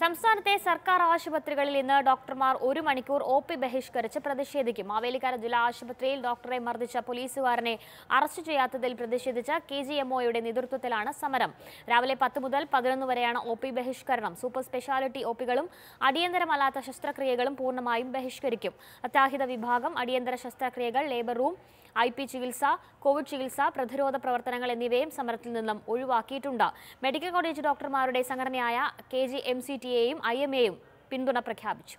സംസ്ഥാനത്തെ സർക്കാർ ആശുപത്രികളിൽ ഇന്ന് ഡോക്ടർമാർ ഒരു മണിക്കൂർ ഒ പി ബഹിഷ്കരിച്ച് പ്രതിഷേധിക്കും മാവേലിക്കര ജില്ലാ ആശുപത്രിയിൽ ഡോക്ടറെ മർദ്ദിച്ച പോലീസുകാരനെ അറസ്റ്റ് ചെയ്യാത്തതിൽ പ്രതിഷേധിച്ച കെ ജി ഒയുടെ നേതൃത്വത്തിലാണ് സമരം രാവിലെ പത്ത് മുതൽ പതിനൊന്ന് വരെയാണ് ഒ പി ബഹിഷ്കരണം സൂപ്പർ സ്പെഷ്യാലിറ്റി ഒ പികളും അടിയന്തരമല്ലാത്ത ശസ്ത്രക്രിയകളും പൂർണ്ണമായും ബഹിഷ്കരിക്കും അത്യാഹിത വിഭാഗം അടിയന്തര ശസ്ത്രക്രിയകൾ ലേബർ റൂം ഐ പി ചികിത്സ കോവിഡ് ചികിത്സ പ്രതിരോധ പ്രവർത്തനങ്ങൾ എന്നിവയും സമരത്തിൽ നിന്നും ഒഴിവാക്കിയിട്ടുണ്ട് മെഡിക്കൽ കോളേജ് ഡോക്ടർമാരുടെ സംഘടനയായ K G M C T എയും ഐ എം എയും പിന്തുണ പ്രഖ്യാപിച്ചു